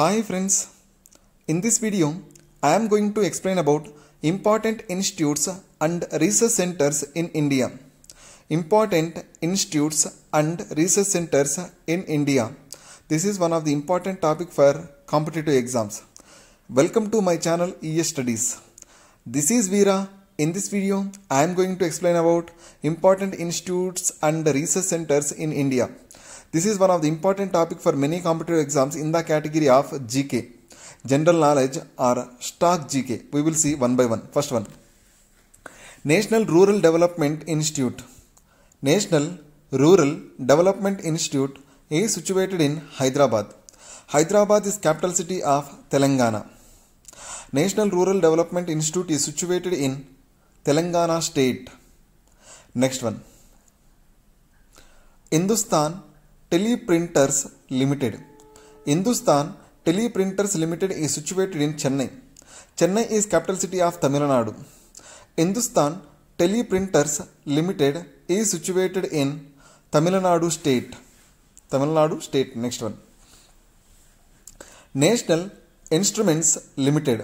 Hi friends, in this video I am going to explain about important institutes and research centers in India. Important institutes and research centers in India. This is one of the important topic for competitive exams. Welcome to my channel ES Studies. This is Veera. In this video I am going to explain about important institutes and research centers in India. This is one of the important topic for many competitive exams in the category of GK, general knowledge or stock GK. We will see one by one. First one, National Rural Development Institute. National Rural Development Institute is situated in Hyderabad. Hyderabad is capital city of Telangana. National Rural Development Institute is situated in Telangana state. Next one. Hindustan Teleprinters Limited. Hindustan Teleprinters Limited is situated in Chennai. Chennai is capital city of Tamil Nadu. Hindustan Teleprinters Limited is situated in Tamil Nadu state. Tamil Nadu state next one. National Instruments Limited.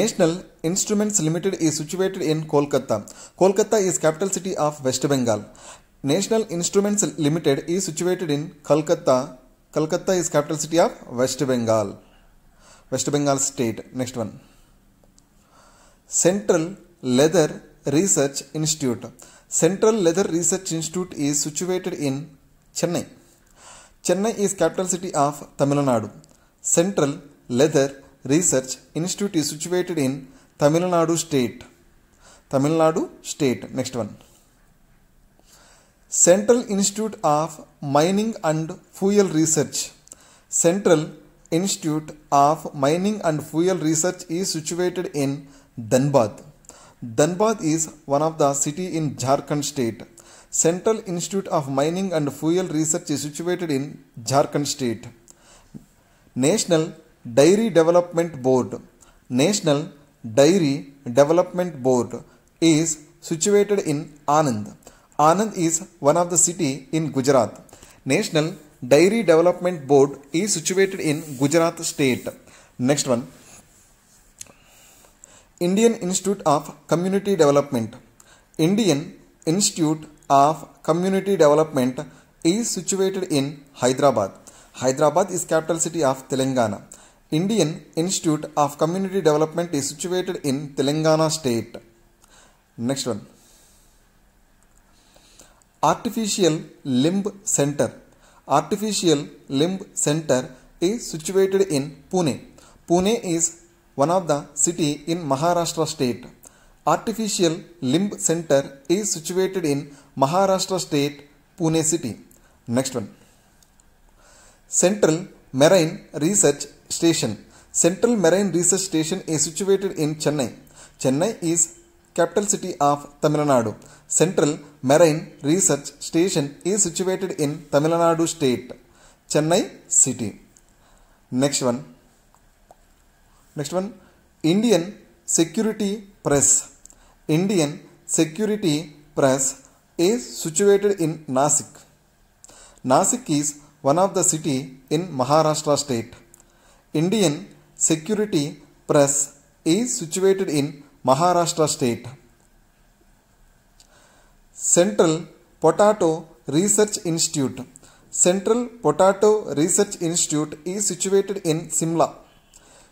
National Instruments Limited is situated in Kolkata. Kolkata is capital city of West Bengal. National Instruments Limited is situated in Kolkata. Kolkata is capital city of West Bengal. West Bengal state. Next one. Central Leather Research Institute. Central Leather Research Institute is situated in Chennai. Chennai is capital city of Tamil Nadu. Central Leather Research Institute is situated in Tamil Nadu state. Tamil Nadu state. Next one. Central Institute of Mining and Fuel Research. Central Institute of Mining and Fuel Research is situated in Dhanbad. Dhanbad is one of the city in Jharkhand state. Central Institute of Mining and Fuel Research is situated in Jharkhand state. National Dairy Development Board. National Dairy Development Board is situated in Anand. Anand is one of the city in Gujarat. National Dairy Development Board is situated in Gujarat state. Next one. Indian Institute of Community Development. Indian Institute of Community Development is situated in Hyderabad. Hyderabad is capital city of Telangana. Indian Institute of Community Development is situated in Telangana state. Next one. Artificial Limb Center. Artificial Limb Center is situated in Pune. Pune is one of the city in Maharashtra state. Artificial Limb Center is situated in Maharashtra state, Pune city. Next one. Central Marine Research Station. Central Marine Research Station is situated in Chennai. Chennai is capital city of Tamil Nadu. Central Marine Research Station is situated in Tamil Nadu state, Chennai city. Next one. Next one. Indian Security Press. Indian Security Press is situated in Nasik. Nasik is one of the city in Maharashtra state. Indian Security Press is situated in Maharashtra state. Central Potato Research Institute. Central Potato Research Institute is situated in Simla.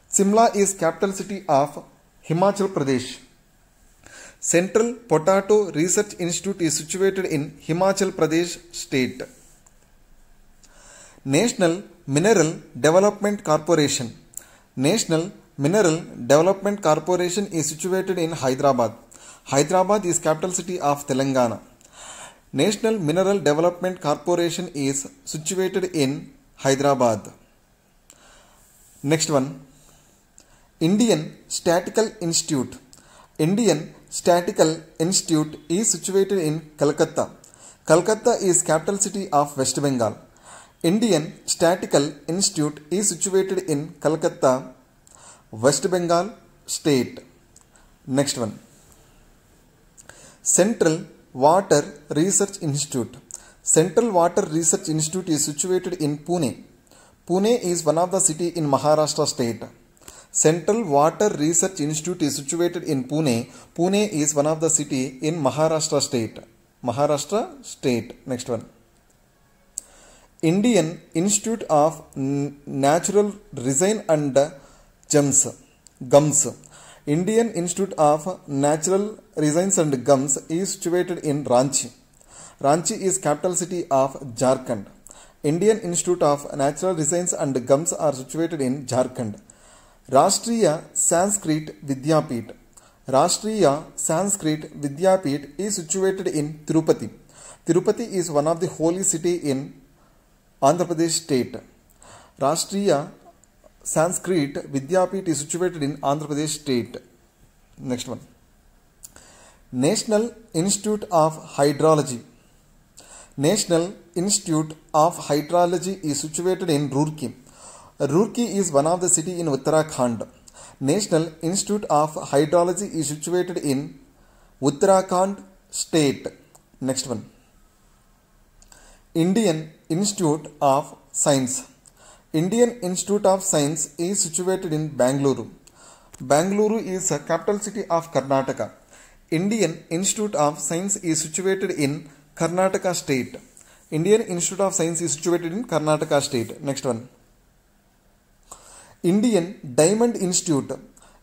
Simla is capital city of Himachal Pradesh. Central Potato Research Institute is situated in Himachal Pradesh state. National Mineral Development Corporation. National Mineral Development Corporation is situated in Hyderabad. Hyderabad is capital city of Telangana. National Mineral Development Corporation is situated in Hyderabad. Next one Indian Statistical Institute. Indian Statistical Institute is situated in Calcutta. Calcutta is capital city of West Bengal. Indian Statistical Institute is situated in Calcutta west Bengal state next one central water research institute central water research institute is situated in Pune Pune is one of the city in Maharashtra state central water research institute is situated in Pune Pune is one of the city in Maharashtra state Maharashtra state next one Indian institute of natural resin and gums gums Indian institute of natural resins and gums is situated in Ranchi Ranchi is capital city of Jharkhand Indian institute of natural resins and gums are situated in Jharkhand Rashtriya Sanskrit Vidyapeeth Rashtriya Sanskrit Vidyapeeth is situated in Tirupati Tirupati is one of the holy city in Andhra Pradesh state Rashtriya Sanskrit, Vidyapit is situated in Andhra Pradesh state. Next one. National Institute of Hydrology. National Institute of Hydrology is situated in Roorkee. Roorkee is one of the city in Uttarakhand. National Institute of Hydrology is situated in Uttarakhand state. Next one. Indian Institute of Science. Indian Institute of Science is situated in Bangalore. Bangalore is a capital city of Karnataka. Indian Institute of Science is situated in Karnataka state. Indian Institute of Science is situated in Karnataka state. Next one. Indian Diamond Institute.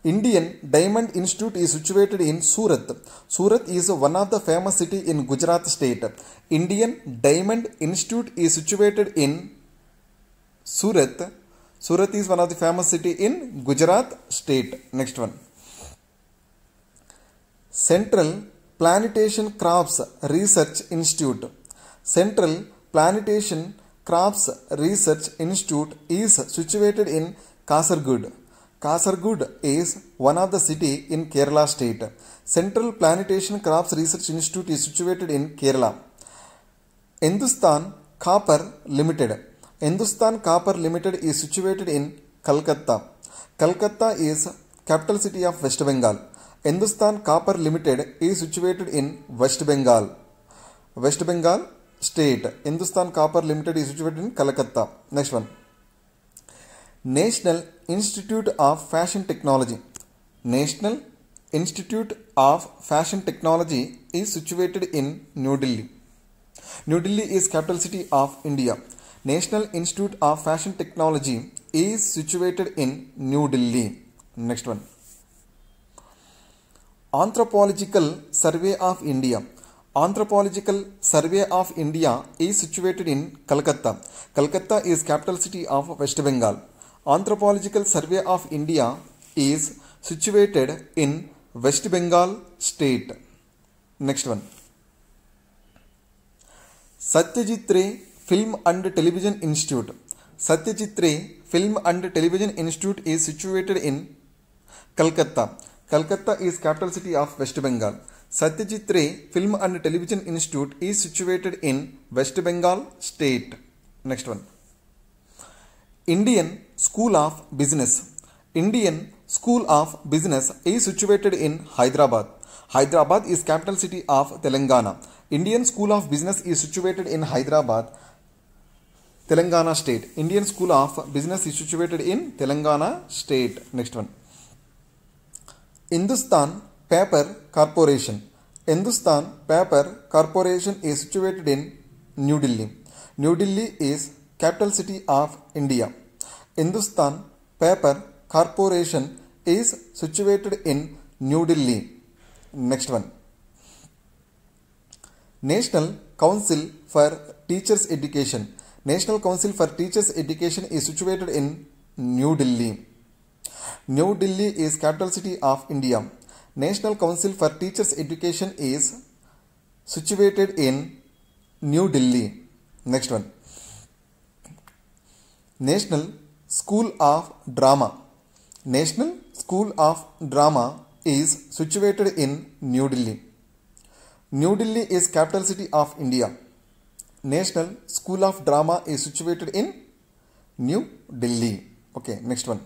Indian Diamond Institute is situated in Surat. Surat is one of the famous city in Gujarat state. Indian Diamond Institute is situated in Surat. Surat is one of the famous city in Gujarat state. Next one. Central Plantation Crops Research Institute. Central Plantation Crops Research Institute is situated in Kasargod. Kasargod is one of the city in Kerala state. Central Plantation Crops Research Institute is situated in Kerala. Hindustan Copper Limited Hindustan Copper Limited is situated in Calcutta. Calcutta is capital city of West Bengal. Hindustan Copper Limited is situated in West Bengal. West Bengal state. Hindustan Copper Limited is situated in Calcutta. Next one. National Institute of Fashion Technology. National Institute of Fashion Technology is situated in New Delhi. New Delhi is capital city of India. National Institute of Fashion Technology is situated in New Delhi. Next one. Anthropological Survey of India. Anthropological Survey of India is situated in Calcutta. Calcutta is capital city of West Bengal. Anthropological Survey of India is situated in West Bengal state. Next one. Satyajit Ray Film and Television Institute. Satyajit Ray Film and Television Institute is situated in Calcutta. Calcutta is capital city of West Bengal. Satyajit Ray Film and Television Institute is situated in West Bengal state. Next one. Indian School of Business. Indian School of Business is situated in Hyderabad. Hyderabad is capital city of Telangana. Indian School of Business is situated in Hyderabad Telangana State. Indian School of Business is situated in Telangana State. Next one. Hindustan Paper Corporation. Hindustan Paper Corporation is situated in New Delhi. New Delhi is capital city of India. Hindustan Paper Corporation is situated in New Delhi. Next one. National Council for Teachers Education. National Council for Teachers Education is situated in New Delhi. New Delhi is capital city of India. National Council for Teachers Education is situated in New Delhi. Next one. National School of Drama. National School of Drama is situated in New Delhi. New Delhi is capital city of India. National School of Drama is situated in New Delhi. Okay, next one.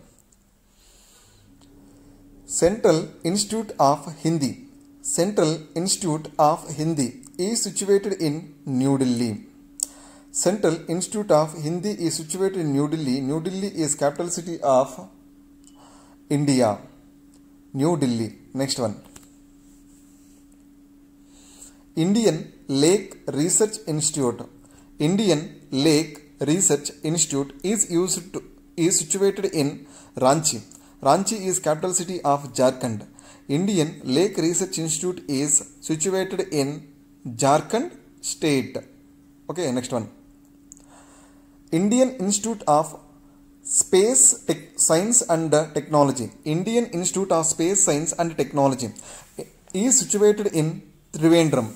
Central Institute of Hindi. Central Institute of Hindi is situated in New Delhi. Central Institute of Hindi is situated in New Delhi. New Delhi is capital city of India. New Delhi. Next one. Indian Lake Research Institute. Indian Lake Research Institute is used to, is situated in Ranchi. Ranchi is capital city of Jharkhand. Indian Lake Research Institute is situated in Jharkhand state. Okay, next one. Indian Institute of Space Science and Technology. Indian Institute of Space Science and Technology is situated in Trivandrum.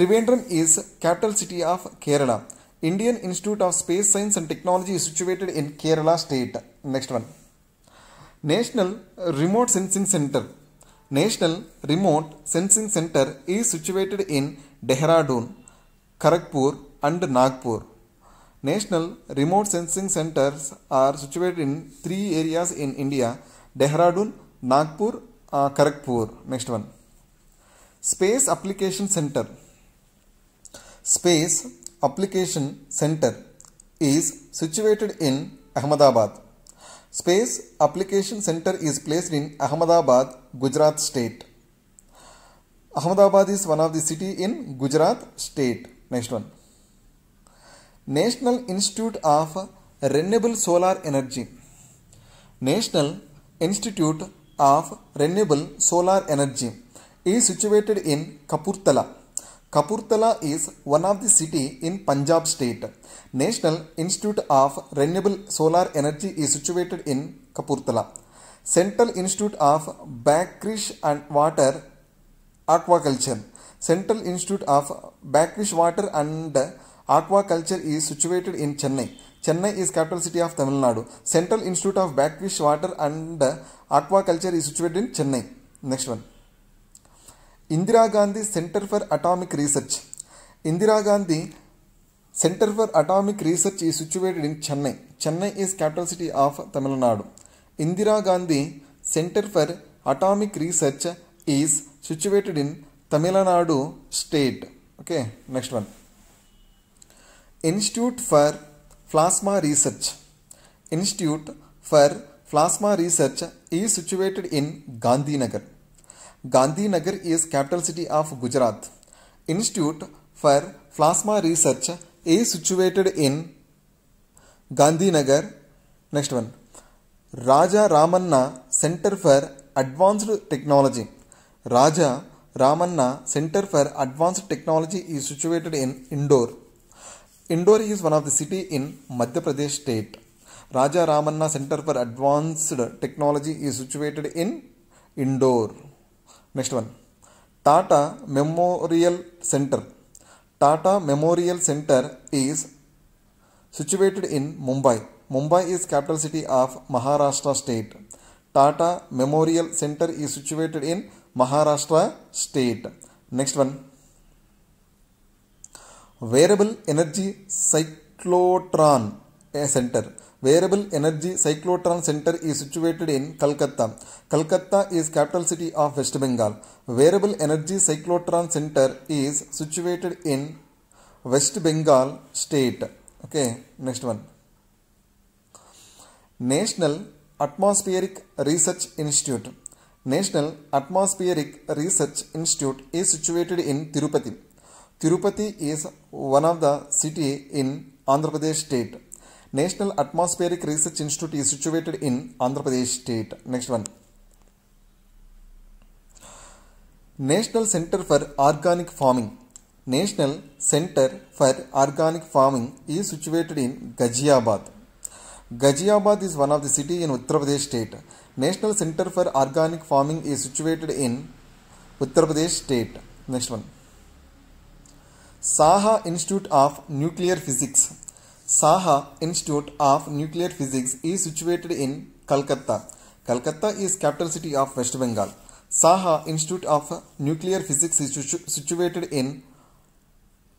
Trivandrum is capital city of Kerala. Indian Institute of Space Science and Technology is situated in Kerala state. Next one. National Remote Sensing Center. National Remote Sensing Center is situated in Dehradun, Kharagpur and Nagpur. National Remote Sensing Centers are situated in three areas in India, Dehradun, Nagpur, uh, Kharagpur. Next one. Space Application Center. Space Application Center is situated in Ahmedabad. Space Application Center is placed in Ahmedabad, Gujarat state. Ahmedabad is one of the city in Gujarat state. Next one. National Institute of Renewable Solar Energy. National Institute of Renewable Solar Energy is situated in Kapurthala. Kapurthala is one of the city in Punjab state. National Institute of Renewable Solar Energy is situated in Kapurthala. Central Institute of Backrish and Water Aquaculture. Central Institute of Backrish Water and Aquaculture is situated in Chennai. Chennai is capital city of Tamil Nadu. Central Institute of Backfish Water and Aquaculture is situated in Chennai. Next one. Indira Gandhi centre for atomic research Indira Gandhi centre for atomic research is situated in Chennai Chennai is capital city of Tamil Nadu Indira Gandhi centre for atomic research is situated in Tamil Nadu state okay next one institute for plasma research institute for plasma research is situated in Gandhinagar Gandhinagar is capital city of Gujarat. Institute for Plasma Research is situated in Gandhinagar. Next one. Raja Ramanna Center for Advanced Technology. Raja Ramanna Center for Advanced Technology is situated in Indore. Indore is one of the city in Madhya Pradesh state. Raja Ramanna Center for Advanced Technology is situated in Indore. Next one Tata memorial centre Tata memorial centre is situated in Mumbai. Mumbai is capital city of Maharashtra state. Tata Memorial Center is situated in Maharashtra state. Next one. Variable Energy Cyclotron Center. Variable Energy Cyclotron Center is situated in Calcutta. Calcutta is capital city of West Bengal. Variable Energy Cyclotron Center is situated in West Bengal state. Okay, next one. National Atmospheric Research Institute. National Atmospheric Research Institute is situated in Tirupati. Tirupati is one of the city in Andhra Pradesh state. National Atmospheric Research Institute is situated in Andhra Pradesh state. Next one. National Center for Organic Farming. National Center for Organic Farming is situated in Ghaziabad. Ghaziabad is one of the city in Uttar Pradesh state. National Center for Organic Farming is situated in Uttar Pradesh state. Next one. Saha Institute of Nuclear Physics Saha Institute of Nuclear Physics is situated in Calcutta. Calcutta is capital city of West Bengal. Saha Institute of Nuclear Physics is situated in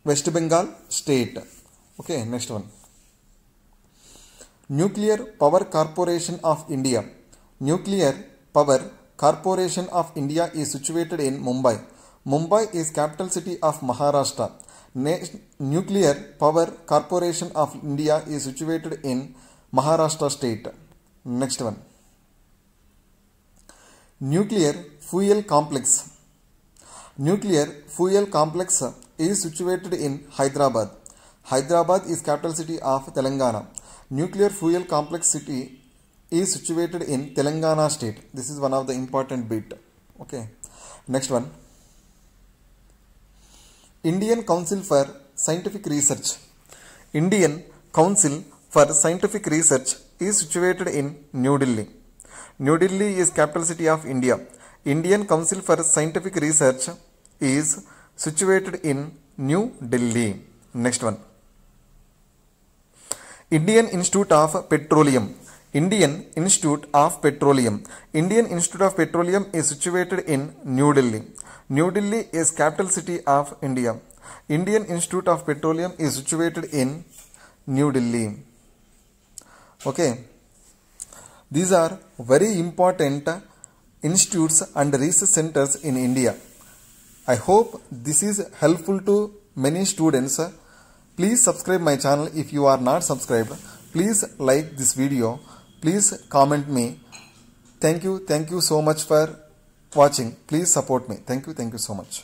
West Bengal state. Okay, next one. Nuclear Power Corporation of India. Nuclear Power Corporation of India is situated in Mumbai. Mumbai is capital city of Maharashtra. Nuclear Power Corporation of India is situated in Maharashtra state. Next one. Nuclear Fuel Complex. Nuclear Fuel Complex is situated in Hyderabad. Hyderabad is capital city of Telangana. Nuclear Fuel Complex city is situated in Telangana state. This is one of the important bit. Okay. Next one. Indian Council for Scientific Research. Indian Council for Scientific Research is situated in New Delhi. New Delhi is capital city of India. Indian Council for Scientific Research is situated in New Delhi. Next one. Indian Institute of Petroleum. Indian Institute of Petroleum. Indian Institute of Petroleum is situated in New Delhi. New Delhi is capital city of India. Indian Institute of Petroleum is situated in New Delhi. Okay. These are very important institutes and research centers in India. I hope this is helpful to many students. Please subscribe my channel if you are not subscribed. Please like this video. Please comment me. Thank you. Thank you so much for watching. Please support me. Thank you. Thank you so much.